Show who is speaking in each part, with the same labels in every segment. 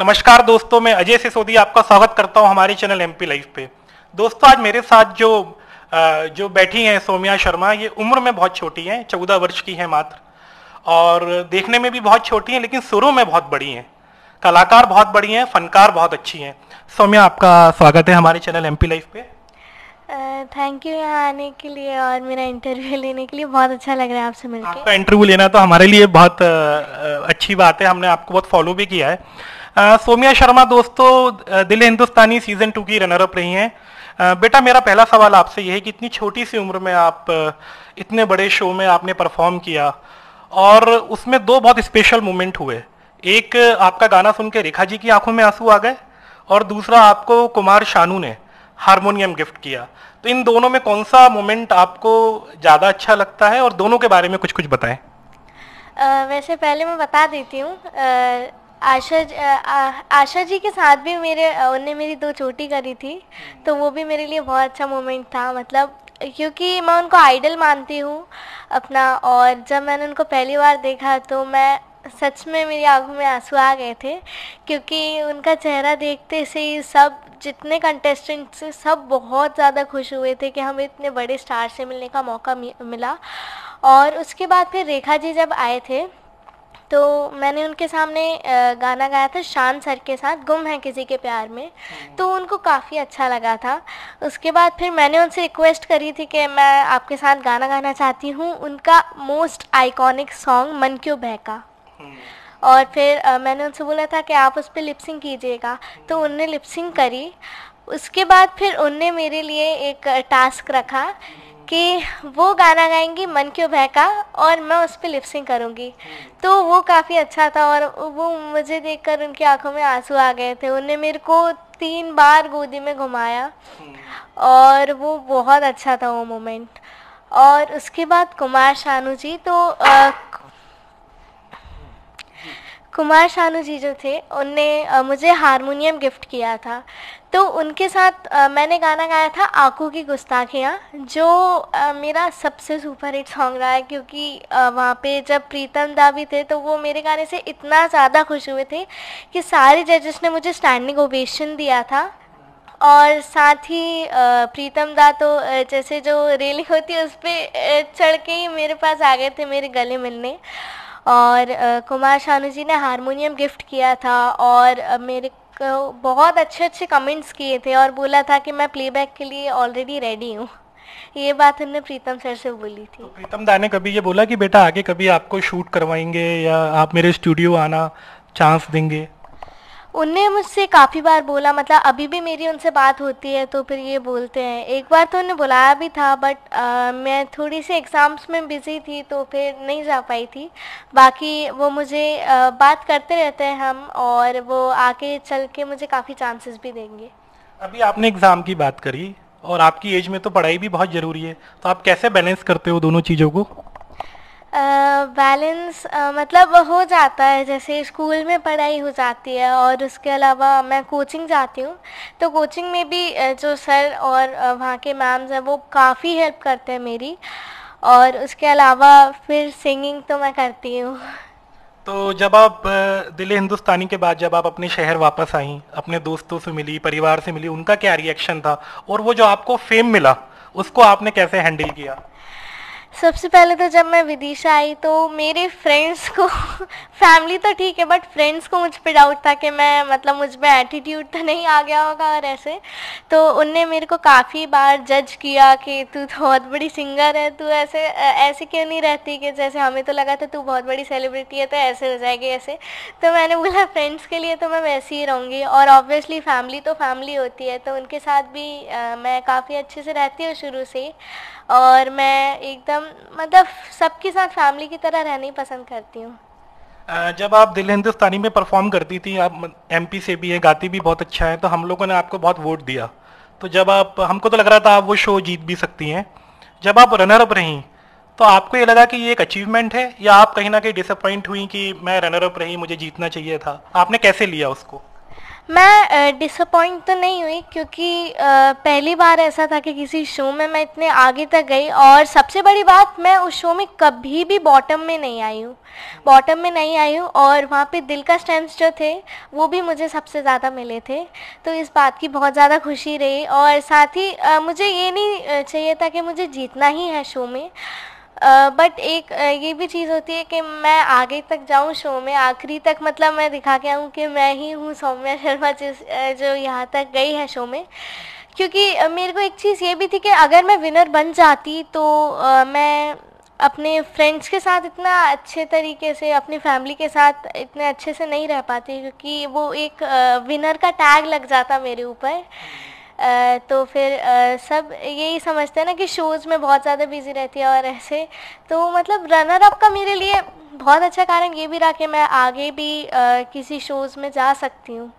Speaker 1: नमस्कार दोस्तों मैं अजय सिसोदी आपका स्वागत करता हूं हमारे चैनल एमपी लाइफ पे दोस्तों आज मेरे साथ जो जो बैठी हैं सोम्या शर्मा ये उम्र में बहुत छोटी हैं चौदह वर्ष की हैं मात्र और देखने में भी बहुत छोटी हैं लेकिन सुरों में बहुत बड़ी हैं कलाकार बहुत बड़ी हैं फनकार बहुत अच्छी हैं सोम्या आपका स्वागत है हमारे चैनल एम लाइफ पे
Speaker 2: थैंक यू यहाँ आने के लिए और मेरा इंटरव्यू लेने के लिए बहुत अच्छा लग रहा है आपसे मिलकर आपका
Speaker 1: इंटरव्यू लेना तो हमारे लिए बहुत अच्छी बात है हमने आपको बहुत फॉलो भी किया है सोमिया शर्मा दोस्तों दिल हिंदुस्तानी सीजन टू की रनर अप रही हैं बेटा मेरा पहला सवाल आपसे यह है कि इतनी छोटी सी उम्र में आप इतने बड़े शो में आपने परफॉर्म किया और उसमें दो बहुत स्पेशल मोमेंट हुए एक आपका गाना सुन के रेखा जी की आंखों में आंसू आ गए और दूसरा आपको कुमार शानू ने हारमोनियम गिफ्ट किया तो इन दोनों में कौन सा मोमेंट आपको ज़्यादा अच्छा लगता है और दोनों के बारे में कुछ कुछ बताएं
Speaker 2: वैसे पहले मैं बता देती हूँ आशा आशा जी के साथ भी मेरे उनने मेरी दो चोटी करी थी तो वो भी मेरे लिए बहुत अच्छा मोमेंट था मतलब क्योंकि मैं उनको आइडल मानती हूँ अपना और जब मैंने उनको पहली बार देखा तो मैं सच में मेरी आंखों में आंसू आ गए थे क्योंकि उनका चेहरा देखते से ही सब जितने कंटेस्टेंट्स सब बहुत ज़्यादा खुश हुए थे कि हमें इतने बड़े स्टार से मिलने का मौका मिला और उसके बाद फिर रेखा जी जब आए थे तो मैंने उनके सामने गाना गाया था शान सर के साथ गुम है किसी के प्यार में तो उनको काफ़ी अच्छा लगा था उसके बाद फिर मैंने उनसे रिक्वेस्ट करी थी कि मैं आपके साथ गाना गाना चाहती हूँ उनका मोस्ट आइकॉनिक सॉन्ग मन क्यों बहका हम्म। और फिर मैंने उनसे बोला था कि आप उस पर लिपसिंग कीजिएगा तो हम्म। उनने लिपसिंग करी उसके बाद फिर उनने मेरे लिए एक टास्क रखा कि वो गाना गाएंगी मन क्यों का और मैं उस पर लिपसिंग करूँगी तो वो काफ़ी अच्छा था और वो मुझे देखकर उनकी आंखों में आंसू आ गए थे उन्होंने मेरे को तीन बार गोदी में घुमाया हम्म। और वो बहुत अच्छा था वो मोमेंट और उसके बाद कुमार शानू जी तो आ, कुमार शानू जी जो थे उनने मुझे हारमोनियम गिफ्ट किया था तो उनके साथ मैंने गाना गाया था आंखों की गुस्ताखियाँ जो मेरा सबसे सुपर हिट सॉन्ग रहा है क्योंकि वहाँ पे जब प्रीतम दा भी थे तो वो मेरे गाने से इतना ज़्यादा खुश हुए थे कि सारे जजेस ने मुझे स्टैंडिंग ओवेशन दिया था और साथ ही प्रीतम दा तो जैसे जो रेलिंग होती है उस पर चढ़ के ही मेरे पास आ गए थे मेरे गले मिलने और कुमार शानू जी ने हारमोनियम गिफ्ट किया था और मेरे को बहुत अच्छे अच्छे कमेंट्स किए थे और बोला था कि मैं प्लेबैक के लिए ऑलरेडी रेडी हूँ ये बात हमने प्रीतम सर से बोली थी तो प्रीतम
Speaker 1: दा ने कभी ये बोला कि बेटा आगे कभी आपको शूट करवाएंगे या आप मेरे स्टूडियो आना चांस देंगे
Speaker 2: उनने मुझसे काफ़ी बार बोला मतलब अभी भी मेरी उनसे बात होती है तो फिर ये बोलते हैं एक बार तो उन्हें बुलाया भी था बट आ, मैं थोड़ी सी एग्ज़ाम्स में बिज़ी थी तो फिर नहीं जा पाई थी बाकी वो मुझे आ, बात करते रहते हैं हम और वो आके चल के मुझे काफ़ी चांसेस भी देंगे
Speaker 1: अभी आपने एग्ज़ाम की बात करी और आपकी एज में तो पढ़ाई भी बहुत ज़रूरी है तो आप कैसे बैलेंस करते हो दोनों चीज़ों को
Speaker 2: बैलेंस मतलब हो जाता है जैसे स्कूल में पढ़ाई हो जाती है और उसके अलावा मैं कोचिंग जाती हूँ तो कोचिंग में भी जो सर और वहाँ के मैम्स हैं वो काफ़ी हेल्प करते हैं मेरी और उसके अलावा फिर सिंगिंग तो मैं करती हूँ
Speaker 1: तो जब आप दिल हिंदुस्तानी के बाद जब आप अपने शहर वापस आई अपने दोस्तों से मिली परिवार से मिली उनका क्या रिएक्शन था और वो जो आपको फेम मिला उसको आपने कैसे हैंडल किया
Speaker 2: सबसे पहले तो जब मैं विदिशा आई तो मेरे फ्रेंड्स को फैमिली तो ठीक है बट फ्रेंड्स को मुझ पर डाउट था कि मैं मतलब मुझ में एटीट्यूड तो नहीं आ गया होगा और ऐसे तो उनने मेरे को काफ़ी बार जज किया कि तू तो बहुत बड़ी सिंगर है तू ऐसे ऐसे क्यों नहीं रहती कि जैसे हमें तो लगा था तू बहुत बड़ी सेलिब्रिटी है तो ऐसे हो जाएगी ऐसे तो मैंने बोला फ्रेंड्स के लिए तो मैं वैसे ही रहूँगी और ऑब्वियसली फैमिली तो फैमिली होती है तो उनके साथ भी मैं काफ़ी अच्छे से रहती हूँ शुरू से और मैं एकदम मतलब सबके साथ फैमिली की तरह रहना ही पसंद करती हूँ
Speaker 1: जब आप दिल हिंदुस्तानी में परफॉर्म करती थी आप एमपी से भी है गाती भी बहुत अच्छा है तो हम लोगों ने आपको बहुत वोट दिया तो जब आप हमको तो लग रहा था आप वो शो जीत भी सकती हैं जब आप रनर अप रहीं तो आपको ये लगा कि ये एक अचीवमेंट है या आप कहीं ना कहीं डिसअपॉइंट हुई कि मैं रनर अप रही मुझे जीतना चाहिए था आपने कैसे लिया उसको
Speaker 2: मैं डिसअपॉइंट तो नहीं हुई क्योंकि पहली बार ऐसा था कि किसी शो में मैं इतने आगे तक गई और सबसे बड़ी बात मैं उस शो में कभी भी बॉटम में नहीं आई हूँ बॉटम में नहीं आई हूँ और वहाँ पे दिल का स्टैंड जो थे वो भी मुझे सबसे ज़्यादा मिले थे तो इस बात की बहुत ज़्यादा खुशी रही और साथ ही मुझे ये नहीं चाहिए था कि मुझे जीतना ही है शो में बट एक ये भी चीज़ होती है कि मैं आगे तक जाऊँ शो में आखिरी तक मतलब मैं दिखा के आऊँ कि मैं ही हूँ सौम्या शर्मा जिस जो यहाँ तक गई है शो में क्योंकि मेरे को एक चीज़ ये भी थी कि अगर मैं विनर बन जाती तो मैं अपने फ्रेंड्स के साथ इतना अच्छे तरीके से अपनी फैमिली के साथ इतने अच्छे से नहीं रह पाती क्योंकि वो एक विनर का टैग लग जाता मेरे ऊपर तो फिर सब यही समझते हैं ना कि शोज़ में बहुत ज़्यादा बिज़ी रहती है और ऐसे तो मतलब रनर अप का मेरे लिए बहुत अच्छा कारण ये भी रहा कि मैं आगे भी किसी शोज़ में जा सकती हूँ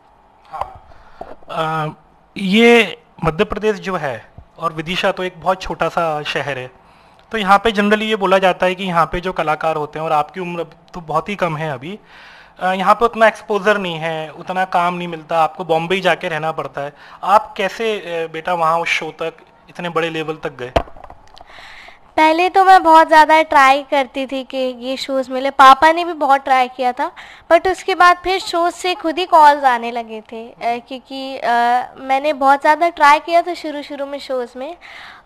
Speaker 1: हाँ। ये मध्य प्रदेश जो है और विदिशा तो एक बहुत छोटा सा शहर है तो यहाँ पे जनरली ये बोला जाता है कि यहाँ पे जो कलाकार होते हैं और आपकी उम्र तो बहुत ही कम है अभी यहाँ पे उतना एक्सपोजर नहीं है उतना काम नहीं मिलता आपको बॉम्बे ही जाके रहना पड़ता है आप कैसे बेटा वहाँ उस शो तक इतने बड़े लेवल तक गए
Speaker 2: पहले तो मैं बहुत ज़्यादा ट्राई करती थी कि ये शोज़ मिले पापा ने भी बहुत ट्राई किया था बट उसके बाद फिर शोज़ से खुद ही कॉल्स आने लगे थे क्योंकि मैंने बहुत ज़्यादा ट्राई किया था शुरू शुरू में शोज़ में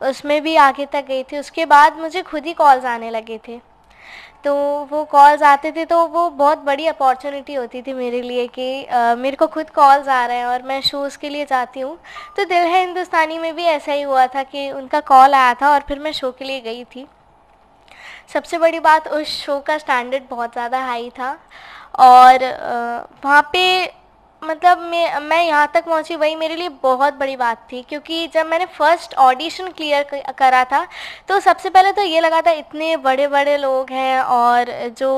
Speaker 2: उसमें भी आगे तक गई थी उसके बाद मुझे खुद ही कॉल्स आने लगे थे तो वो कॉल्स आते थे तो वो बहुत बड़ी अपॉर्चुनिटी होती थी मेरे लिए कि आ, मेरे को खुद कॉल्स आ रहे हैं और मैं शोज़ के लिए जाती हूँ तो दिल है हिंदुस्तानी में भी ऐसा ही हुआ था कि उनका कॉल आया था और फिर मैं शो के लिए गई थी सबसे बड़ी बात उस शो का स्टैंडर्ड बहुत ज़्यादा हाई था और वहाँ पे मतलब मैं मैं यहाँ तक पहुँची वही मेरे लिए बहुत बड़ी बात थी क्योंकि जब मैंने फर्स्ट ऑडिशन क्लियर करा था तो सबसे पहले तो ये लगा था इतने बड़े बड़े लोग हैं और जो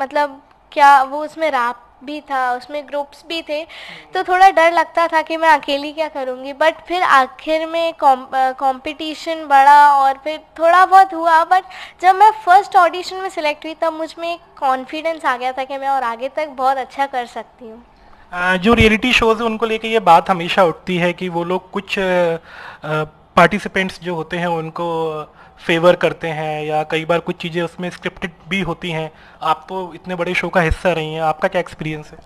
Speaker 2: मतलब क्या वो उसमें रैप भी था उसमें ग्रुप्स भी थे तो हम्म। थोड़ा डर लगता था कि मैं अकेली क्या करूँगी बट फिर आखिर में कंपटीशन बढ़ा और फिर थोड़ा बहुत हुआ बट जब मैं फर्स्ट ऑडिशन में सिलेक्ट हुई तब मुझ में कॉन्फिडेंस आ गया था कि मैं और आगे तक बहुत अच्छा कर सकती हूँ
Speaker 1: जो रियलिटी शोज उनको लेके ये बात हमेशा उठती है कि वो लोग कुछ पार्टिसिपेंट्स जो होते हैं उनको फेवर करते हैं या कई बार कुछ चीज़ें उसमें स्क्रिप्टेड भी होती हैं आप तो इतने बड़े शो का हिस्सा रही हैं आपका क्या एक्सपीरियंस है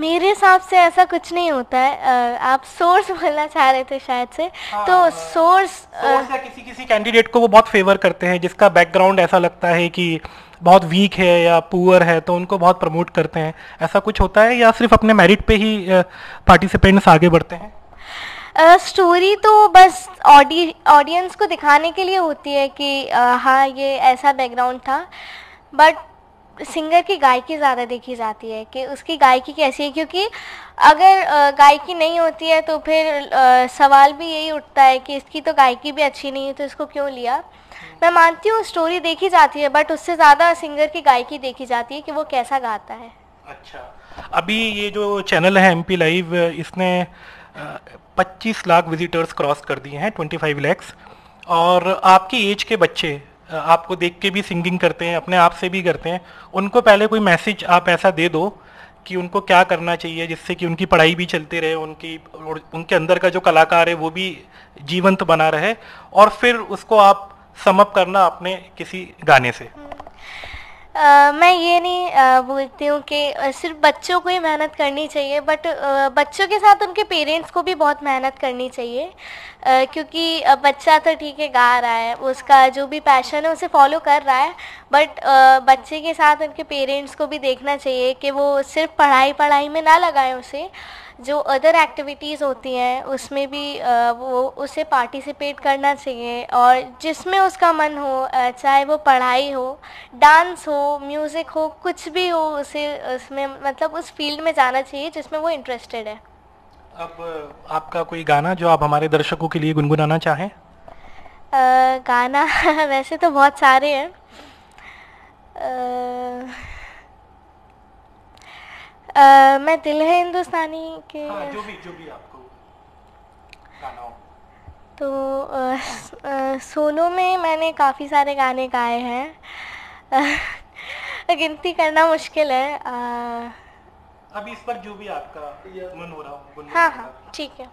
Speaker 2: मेरे हिसाब से ऐसा कुछ नहीं होता है आप सोर्स बोलना चाह रहे थे शायद से हाँ, तो सोर्स, सोर्स किसी किसी
Speaker 1: कैंडिडेट को वो बहुत फेवर करते हैं जिसका बैकग्राउंड ऐसा लगता है कि बहुत वीक है या पुअर है तो उनको बहुत प्रमोट करते हैं ऐसा कुछ होता है या सिर्फ अपने मेरिट पे ही पार्टिसिपेंट्स आगे बढ़ते
Speaker 2: हैं स्टोरी uh, तो बस ऑडी ऑडियंस को दिखाने के लिए होती है कि uh, हाँ ये ऐसा बैकग्राउंड था बट सिंगर की गायकी ज़्यादा देखी जाती है कि उसकी गायकी कैसी है क्योंकि अगर गायकी नहीं होती है तो फिर सवाल भी यही उठता है कि इसकी तो गायकी भी अच्छी नहीं है तो इसको क्यों लिया मैं मानती हूँ स्टोरी देखी जाती है बट उससे ज़्यादा सिंगर की गायकी देखी जाती है कि वो कैसा गाता है
Speaker 1: अच्छा अभी ये जो चैनल है एम पी लाइव इसने पच्चीस लाख विजिटर्स क्रॉस कर दिए हैं ट्वेंटी फाइव लैक्स और आपकी एज के बच्चे आपको देख के भी सिंगिंग करते हैं अपने आप से भी करते हैं उनको पहले कोई मैसेज आप ऐसा दे दो कि उनको क्या करना चाहिए जिससे कि उनकी पढ़ाई भी चलती रहे उनकी उनके अंदर का जो कलाकार है वो भी जीवंत बना रहे और फिर उसको आप समअप करना अपने किसी गाने
Speaker 2: से आ, मैं ये नहीं बोलती हूँ कि सिर्फ बच्चों को ही मेहनत करनी चाहिए बट बच्चों के साथ उनके पेरेंट्स को भी बहुत मेहनत करनी चाहिए क्योंकि बच्चा तो ठीक है गा रहा है उसका जो भी पैशन है उसे फॉलो कर रहा है बट uh, बच्चे के साथ उनके पेरेंट्स को भी देखना चाहिए कि वो सिर्फ पढ़ाई पढ़ाई में ना लगाएं उसे जो अदर एक्टिविटीज़ होती हैं उसमें भी uh, वो उसे पार्टिसिपेट करना चाहिए और जिसमें उसका मन हो चाहे वो पढ़ाई हो डांस हो म्यूज़िक हो कुछ भी हो उसे उसमें मतलब उस फील्ड में जाना चाहिए जिसमें वो इंटरेस्टेड है
Speaker 1: अब uh, आपका कोई गाना जो आप हमारे दर्शकों के लिए गुनगुनाना चाहें
Speaker 2: गाना वैसे तो बहुत सारे हैं आ, आ, मैं दिल है हिंदुस्तानी के हाँ, जो भी जो भी आपको तो आ, सोलो में मैंने काफ़ी सारे गाने गाए हैं गिनती करना मुश्किल है आ, अभी
Speaker 1: इस पर जो भी आपका मन हो रहा हो हाँ
Speaker 2: हाँ ठीक है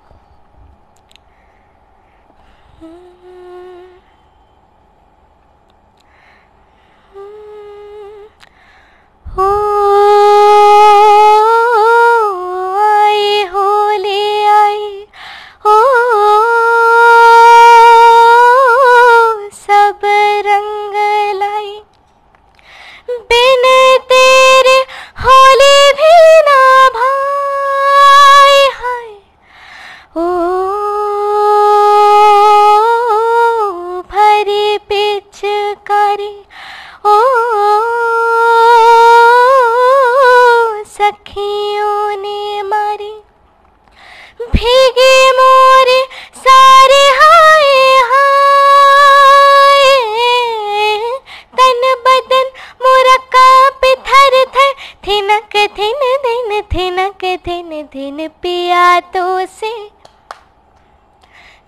Speaker 2: से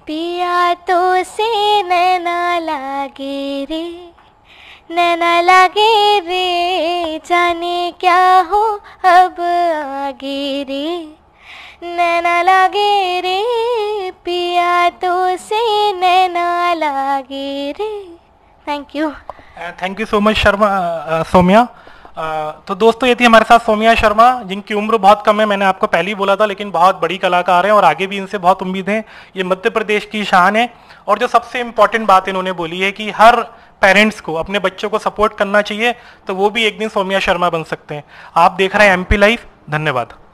Speaker 2: पिया तो से नैना लागे रे नैना लागे रे जाने क्या हो अब आगे रे नैना लागे रे पिया तो से नैना लागे रे thank you
Speaker 1: thank you so much Sharma Somiya तो दोस्तों ये थी हमारे साथ सोमिया शर्मा जिनकी उम्र बहुत कम है मैंने आपको पहले ही बोला था लेकिन बहुत बड़ी कलाकार हैं और आगे भी इनसे बहुत उम्मीद है ये मध्य प्रदेश की शान है और जो सबसे इम्पॉर्टेंट बात इन्होंने बोली है कि हर पेरेंट्स को अपने बच्चों को सपोर्ट करना चाहिए तो वो भी एक दिन सोमिया शर्मा बन सकते हैं आप देख रहे हैं एम लाइफ धन्यवाद